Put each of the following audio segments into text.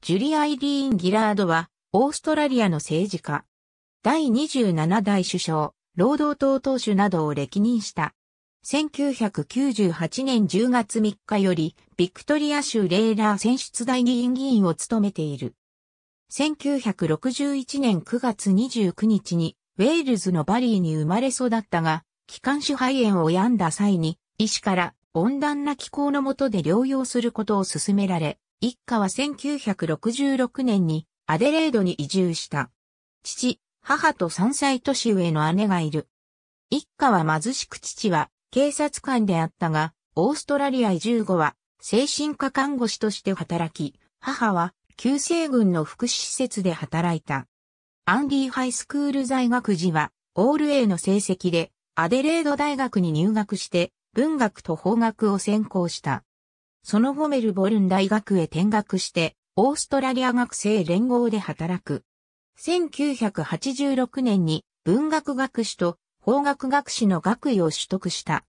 ジュリアイディーン・ギラードは、オーストラリアの政治家。第27代首相、労働党党首などを歴任した。1998年10月3日より、ビクトリア州レーラー選出代議員議員を務めている。1961年9月29日に、ウェールズのバリーに生まれ育ったが、気管支肺炎を病んだ際に、医師から温暖な気候の下で療養することを勧められ、一家は1966年にアデレードに移住した。父、母と3歳年上の姉がいる。一家は貧しく父は警察官であったが、オーストラリア移住後は精神科看護師として働き、母は旧世軍の福祉施設で働いた。アンディハイスクール在学時はオール A の成績でアデレード大学に入学して文学と法学を専攻した。その後メルボルン大学へ転学して、オーストラリア学生連合で働く。1986年に文学学士と法学学士の学位を取得した。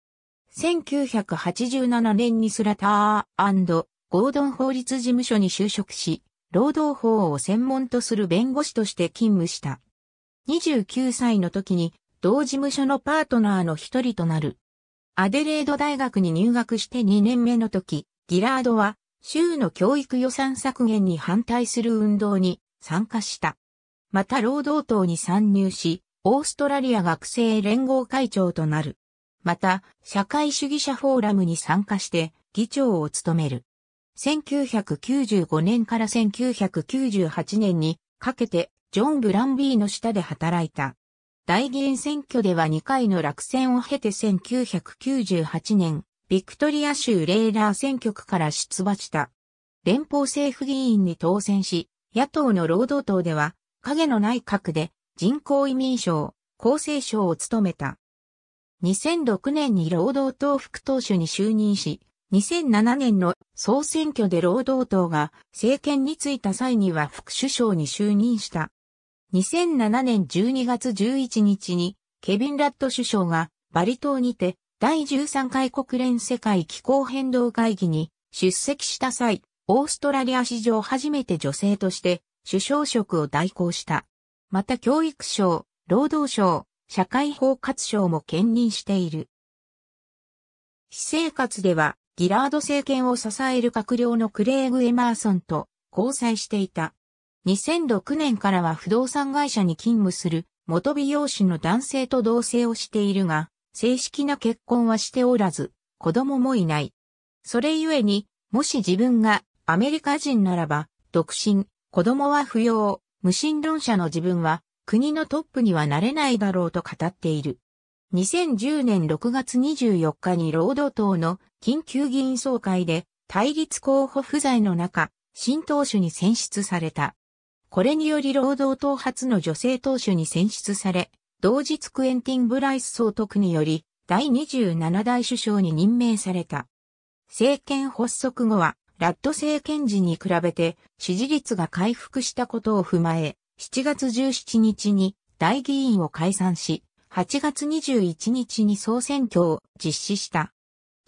1987年にスラターゴードン法律事務所に就職し、労働法を専門とする弁護士として勤務した。29歳の時に同事務所のパートナーの一人となる。アデレード大学に入学して2年目の時、ギラードは州の教育予算削減に反対する運動に参加した。また労働党に参入し、オーストラリア学生連合会長となる。また、社会主義者フォーラムに参加して議長を務める。1995年から1998年にかけてジョン・ブランビーの下で働いた。大議員選挙では2回の落選を経て1998年ビクトリア州レーラー選挙区から出馬した。連邦政府議員に当選し、野党の労働党では、影の内閣で人口移民省、厚生省を務めた。2006年に労働党副党首に就任し、2007年の総選挙で労働党が政権に就いた際には副首相に就任した。2007年12月11日にケビン・ラット首相がバリ島にて第13回国連世界気候変動会議に出席した際、オーストラリア史上初めて女性として首相職を代行した。また教育省、労働省、社会包括省も兼任している。私生活では、ギラード政権を支える閣僚のクレーグ・エマーソンと交際していた。2006年からは不動産会社に勤務する元美容師の男性と同棲をしているが、正式な結婚はしておらず、子供もいない。それゆえに、もし自分がアメリカ人ならば、独身、子供は不要、無神論者の自分は、国のトップにはなれないだろうと語っている。2010年6月24日に労働党の緊急議員総会で対立候補不在の中、新党首に選出された。これにより労働党初の女性党首に選出され、同日クエンティン・ブライス総督により、第27代首相に任命された。政権発足後は、ラッド政権時に比べて支持率が回復したことを踏まえ、7月17日に大議員を解散し、8月21日に総選挙を実施した。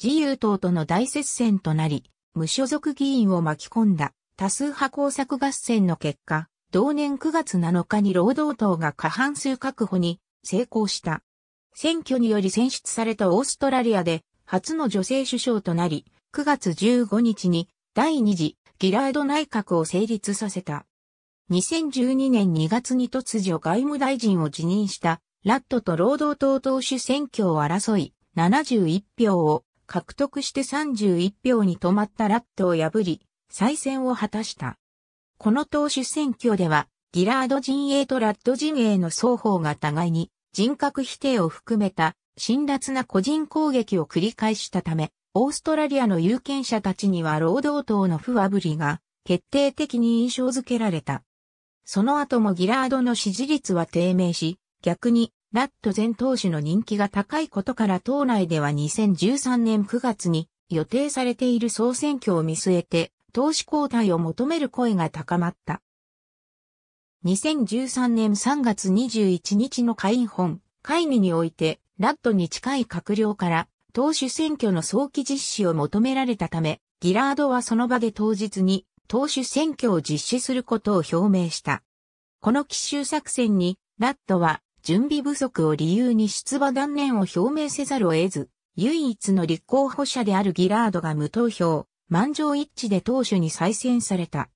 自由党との大接戦となり、無所属議員を巻き込んだ多数派工作合戦の結果、同年9月7日に労働党が過半数確保に成功した。選挙により選出されたオーストラリアで初の女性首相となり、9月15日に第2次ギラード内閣を成立させた。2012年2月に突如外務大臣を辞任したラットと労働党党首選挙を争い71票を獲得して31票に止まったラットを破り再選を果たした。この党首選挙では、ギラード陣営とラッド陣営の双方が互いに人格否定を含めた辛辣な個人攻撃を繰り返したため、オーストラリアの有権者たちには労働党の不和ぶりが決定的に印象づけられた。その後もギラードの支持率は低迷し、逆にラット前党首の人気が高いことから党内では2013年9月に予定されている総選挙を見据えて投資交代を求める声が高まった。2013年3月21日の会員本、会議において、ラッドに近い閣僚から党首選挙の早期実施を求められたため、ギラードはその場で当日に党首選挙を実施することを表明した。この奇襲作戦に、ラッドは準備不足を理由に出馬断念を表明せざるを得ず、唯一の立候補者であるギラードが無投票、満場一致で当初に再選された。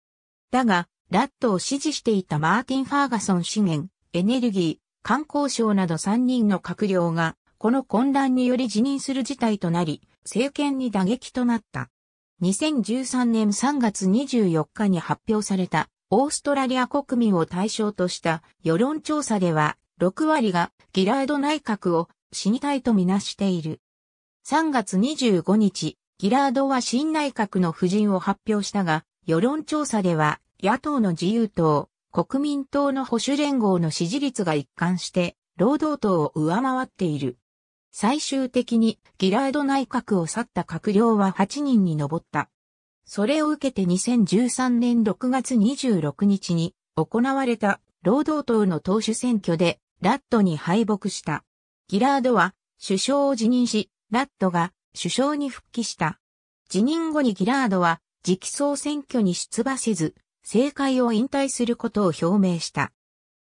だが、ラットを支持していたマーティン・ファーガソン資源、エネルギー、観光省など3人の閣僚が、この混乱により辞任する事態となり、政権に打撃となった。2013年3月24日に発表された、オーストラリア国民を対象とした世論調査では、6割がギラード内閣を死にたいとみなしている。3月25日、ギラードは新内閣の布陣を発表したが、世論調査では、野党の自由党、国民党の保守連合の支持率が一貫して、労働党を上回っている。最終的にギラード内閣を去った閣僚は8人に上った。それを受けて2013年6月26日に行われた労働党の党首選挙でラットに敗北した。ギラードは首相を辞任し、ラットが首相に復帰した。辞任後にギラードは次期総選挙に出馬せず、政界を引退することを表明した。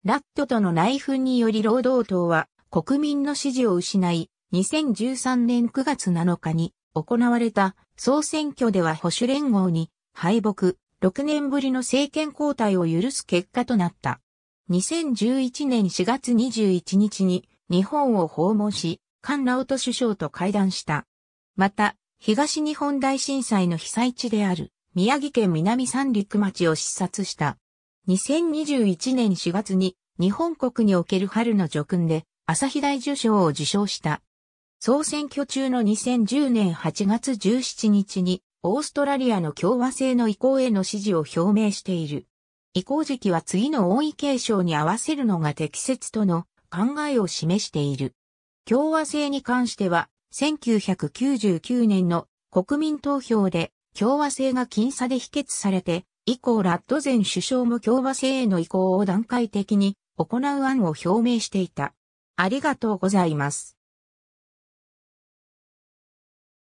ラットとの内紛により労働党は国民の支持を失い、2013年9月7日に行われた総選挙では保守連合に敗北、6年ぶりの政権交代を許す結果となった。2011年4月21日に日本を訪問し、菅直人首相と会談した。また、東日本大震災の被災地である宮城県南三陸町を視察した。2021年4月に日本国における春の叙勲で朝日大受賞を受賞した。総選挙中の2010年8月17日にオーストラリアの共和制の移行への支持を表明している。移行時期は次の王位継承に合わせるのが適切との考えを示している。共和制に関しては1999年の国民投票で共和制が僅差で否決されて、以降ラッド前首相も共和制への移行を段階的に行う案を表明していた。ありがとうございます。